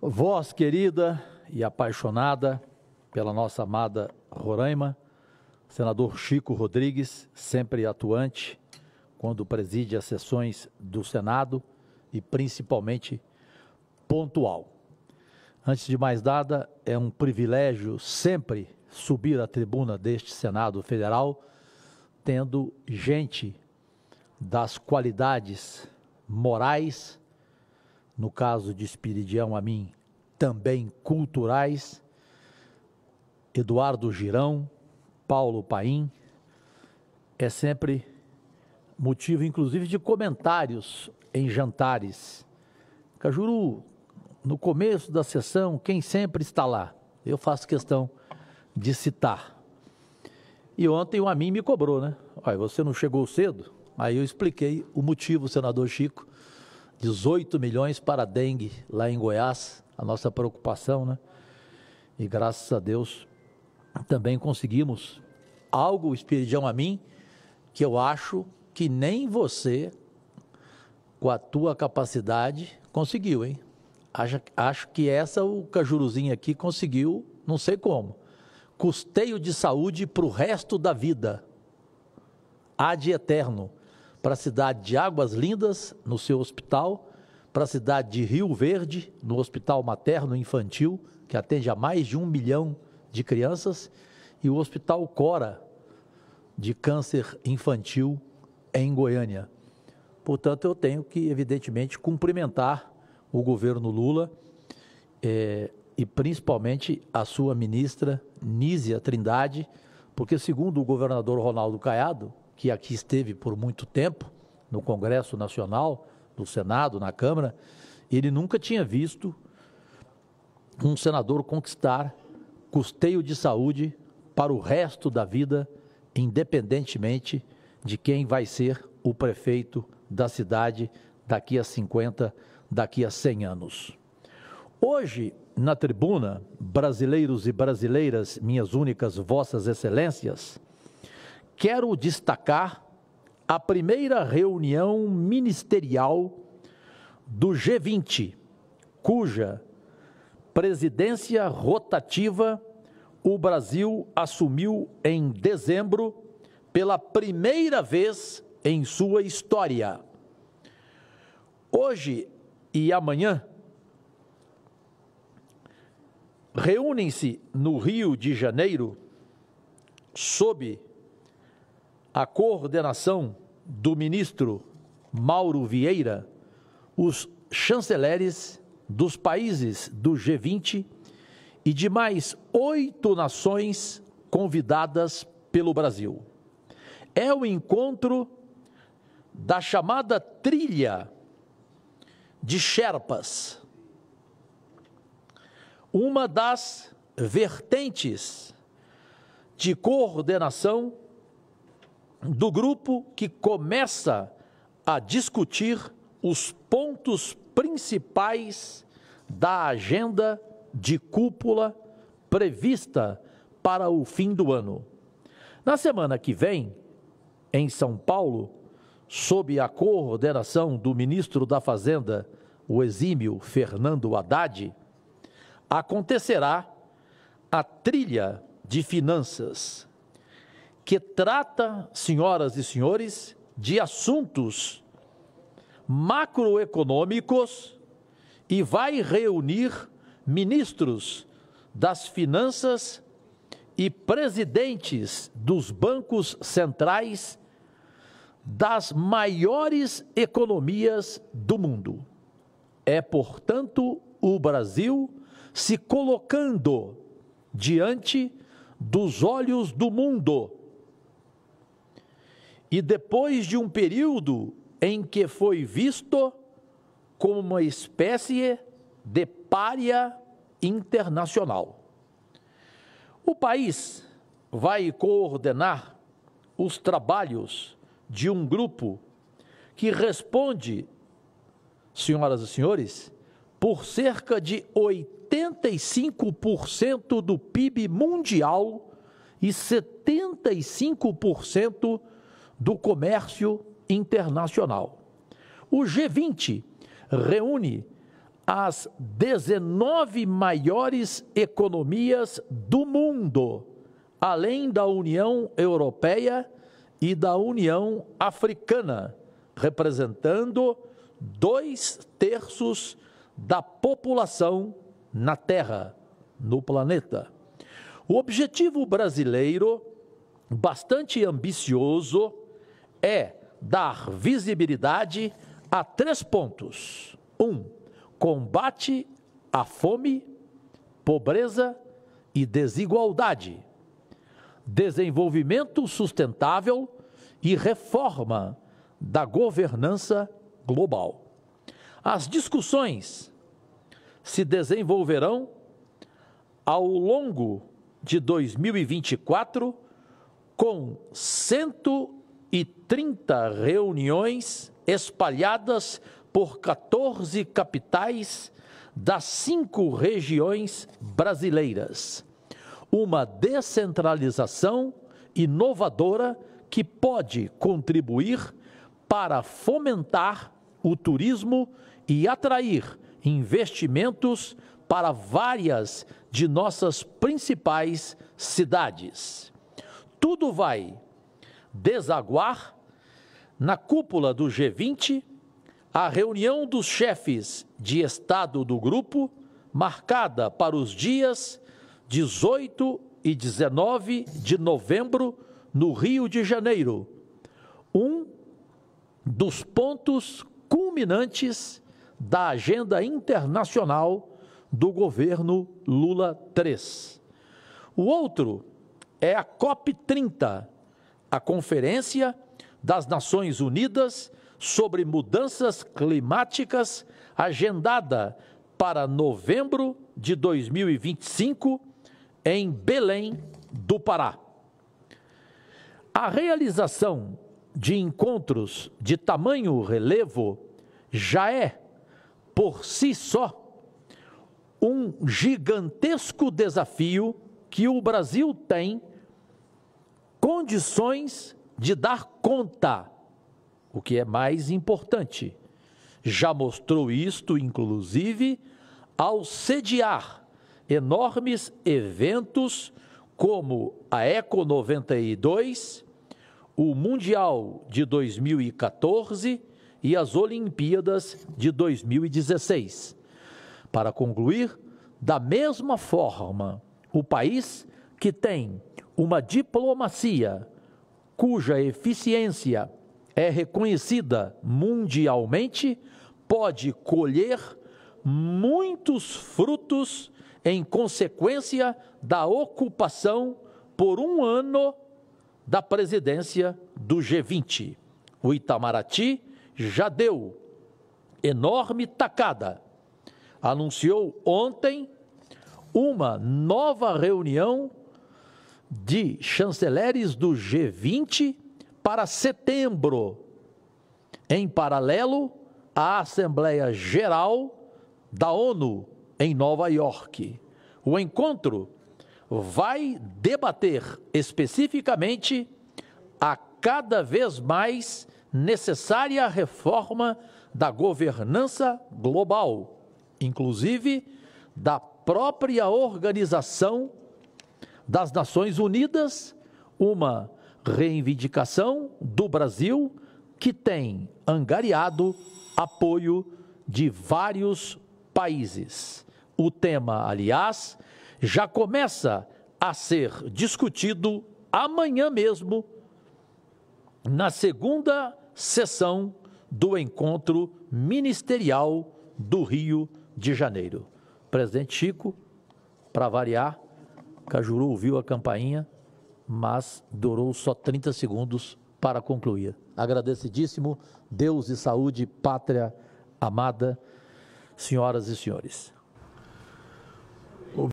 Vós, querida e apaixonada pela nossa amada Roraima, senador Chico Rodrigues, sempre atuante quando preside as sessões do Senado e principalmente pontual. Antes de mais nada, é um privilégio sempre subir à tribuna deste Senado Federal, tendo gente das qualidades morais no caso de Espiridião a mim, também culturais, Eduardo Girão, Paulo Paim, é sempre motivo, inclusive, de comentários em jantares. Cajuru, no começo da sessão, quem sempre está lá? Eu faço questão de citar. E ontem o Amin me cobrou, né? Olha, você não chegou cedo? Aí eu expliquei o motivo, senador Chico, 18 milhões para a dengue lá em Goiás, a nossa preocupação, né? E graças a Deus também conseguimos algo, Espiridão, a mim, que eu acho que nem você, com a tua capacidade, conseguiu, hein? Acho, acho que essa o Cajuruzinho aqui conseguiu, não sei como. Custeio de saúde para o resto da vida. de eterno para a cidade de Águas Lindas, no seu hospital, para a cidade de Rio Verde, no hospital materno infantil, que atende a mais de um milhão de crianças, e o Hospital Cora, de câncer infantil, em Goiânia. Portanto, eu tenho que, evidentemente, cumprimentar o governo Lula eh, e principalmente a sua ministra Nízia Trindade, porque, segundo o governador Ronaldo Caiado, que aqui esteve por muito tempo, no Congresso Nacional, no Senado, na Câmara, ele nunca tinha visto um senador conquistar custeio de saúde para o resto da vida, independentemente de quem vai ser o prefeito da cidade daqui a 50, daqui a 100 anos. Hoje, na tribuna, brasileiros e brasileiras, minhas únicas vossas excelências, quero destacar a primeira reunião ministerial do G20, cuja presidência rotativa o Brasil assumiu em dezembro pela primeira vez em sua história. Hoje e amanhã reúnem-se no Rio de Janeiro sob a coordenação do ministro Mauro Vieira, os chanceleres dos países do G20 e de mais oito nações convidadas pelo Brasil. É o encontro da chamada trilha de Sherpas, uma das vertentes de coordenação do grupo que começa a discutir os pontos principais da agenda de cúpula prevista para o fim do ano. Na semana que vem, em São Paulo, sob a coordenação do ministro da Fazenda, o exímio Fernando Haddad, acontecerá a trilha de finanças que trata, senhoras e senhores, de assuntos macroeconômicos e vai reunir ministros das finanças e presidentes dos bancos centrais das maiores economias do mundo. É, portanto, o Brasil se colocando diante dos olhos do mundo e depois de um período em que foi visto como uma espécie de pária internacional. O país vai coordenar os trabalhos de um grupo que responde, senhoras e senhores, por cerca de 85% do PIB mundial e 75% do comércio internacional. O G20 reúne as 19 maiores economias do mundo, além da União Europeia e da União Africana, representando dois terços da população na Terra, no planeta. O objetivo brasileiro, bastante ambicioso, é dar visibilidade a três pontos: um, combate à fome, pobreza e desigualdade, desenvolvimento sustentável e reforma da governança global. As discussões se desenvolverão ao longo de 2024 com 100 e 30 reuniões espalhadas por 14 capitais das cinco regiões brasileiras. Uma descentralização inovadora que pode contribuir para fomentar o turismo e atrair investimentos para várias de nossas principais cidades. Tudo vai desaguar na cúpula do G20 a reunião dos chefes de Estado do grupo, marcada para os dias 18 e 19 de novembro no Rio de Janeiro, um dos pontos culminantes da agenda internacional do governo Lula III. O outro é a COP 30, a Conferência das Nações Unidas sobre Mudanças Climáticas, agendada para novembro de 2025 em Belém do Pará. A realização de encontros de tamanho relevo já é, por si só, um gigantesco desafio que o Brasil tem condições de dar conta, o que é mais importante. Já mostrou isto, inclusive, ao sediar enormes eventos como a Eco 92, o Mundial de 2014 e as Olimpíadas de 2016. Para concluir, da mesma forma, o país que tem uma diplomacia cuja eficiência é reconhecida mundialmente pode colher muitos frutos em consequência da ocupação por um ano da presidência do G20. O Itamaraty já deu enorme tacada. Anunciou ontem uma nova reunião de chanceleres do G20 para setembro, em paralelo à Assembleia Geral da ONU em Nova York. O encontro vai debater especificamente a cada vez mais necessária reforma da governança global, inclusive da própria Organização das Nações Unidas uma reivindicação do Brasil que tem angariado apoio de vários países. O tema, aliás, já começa a ser discutido amanhã mesmo, na segunda sessão do encontro ministerial do Rio de Janeiro. Presidente Chico, para variar, Cajuru ouviu a campainha, mas durou só 30 segundos para concluir. Agradecidíssimo, Deus e saúde, pátria amada, senhoras e senhores.